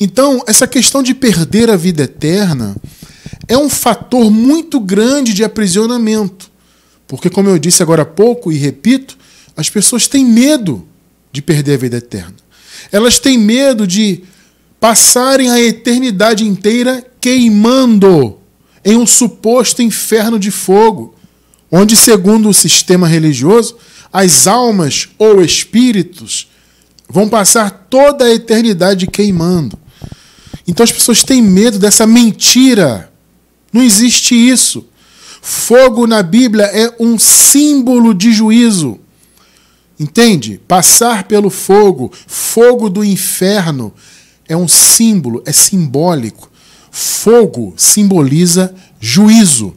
Então, essa questão de perder a vida eterna é um fator muito grande de aprisionamento. Porque, como eu disse agora há pouco e repito, as pessoas têm medo de perder a vida eterna. Elas têm medo de passarem a eternidade inteira queimando em um suposto inferno de fogo, onde, segundo o sistema religioso, as almas ou espíritos vão passar toda a eternidade queimando. Então as pessoas têm medo dessa mentira. Não existe isso. Fogo na Bíblia é um símbolo de juízo. Entende? Passar pelo fogo, fogo do inferno, é um símbolo, é simbólico. Fogo simboliza juízo.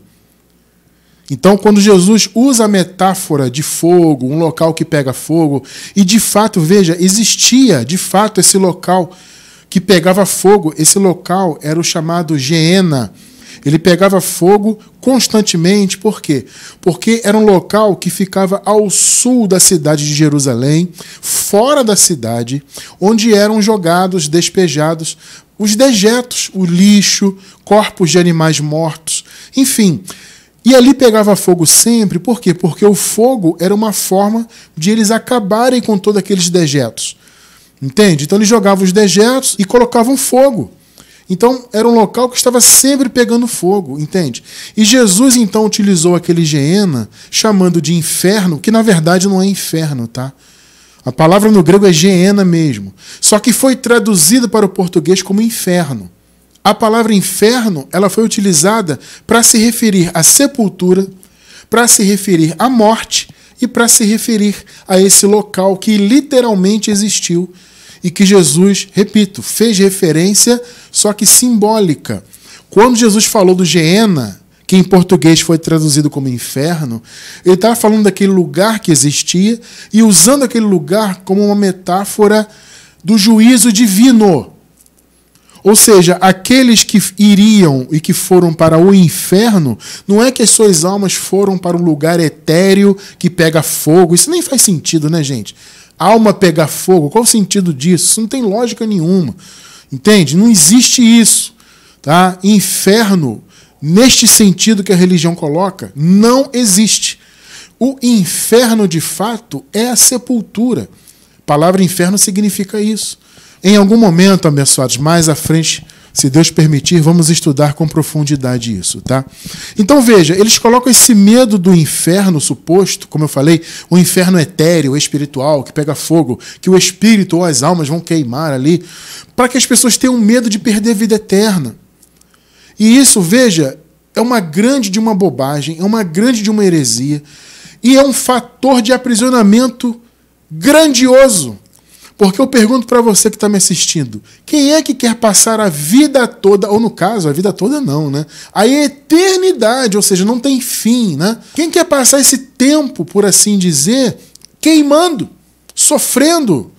Então, quando Jesus usa a metáfora de fogo, um local que pega fogo, e de fato, veja, existia de fato esse local que pegava fogo. Esse local era o chamado Geena. Ele pegava fogo constantemente, por quê? Porque era um local que ficava ao sul da cidade de Jerusalém, fora da cidade, onde eram jogados, despejados os dejetos, o lixo, corpos de animais mortos, enfim. E ali pegava fogo sempre, por quê? Porque o fogo era uma forma de eles acabarem com todos aqueles dejetos. Entende? Então eles jogavam os dejetos e colocavam fogo. Então era um local que estava sempre pegando fogo, entende? E Jesus então utilizou aquele Geena, chamando de inferno, que na verdade não é inferno, tá? A palavra no grego é Geena mesmo. Só que foi traduzida para o português como inferno. A palavra inferno, ela foi utilizada para se referir à sepultura, para se referir à morte e para se referir a esse local que literalmente existiu e que Jesus, repito, fez referência, só que simbólica. Quando Jesus falou do Geena, que em português foi traduzido como inferno, ele estava falando daquele lugar que existia e usando aquele lugar como uma metáfora do juízo divino. Ou seja, aqueles que iriam e que foram para o inferno, não é que as suas almas foram para um lugar etéreo que pega fogo. Isso nem faz sentido, né, gente? Alma pegar fogo, qual o sentido disso? Isso não tem lógica nenhuma. Entende? Não existe isso. Tá? Inferno, neste sentido que a religião coloca, não existe. O inferno, de fato, é a sepultura. A palavra inferno significa isso. Em algum momento, abençoados, mais à frente, se Deus permitir, vamos estudar com profundidade isso, tá? Então veja, eles colocam esse medo do inferno suposto, como eu falei, o inferno etéreo, espiritual, que pega fogo, que o espírito ou as almas vão queimar ali, para que as pessoas tenham medo de perder a vida eterna. E isso, veja, é uma grande de uma bobagem, é uma grande de uma heresia e é um fator de aprisionamento grandioso porque eu pergunto para você que está me assistindo: quem é que quer passar a vida toda, ou no caso, a vida toda não, né? A eternidade, ou seja, não tem fim, né? Quem quer passar esse tempo, por assim dizer, queimando, sofrendo,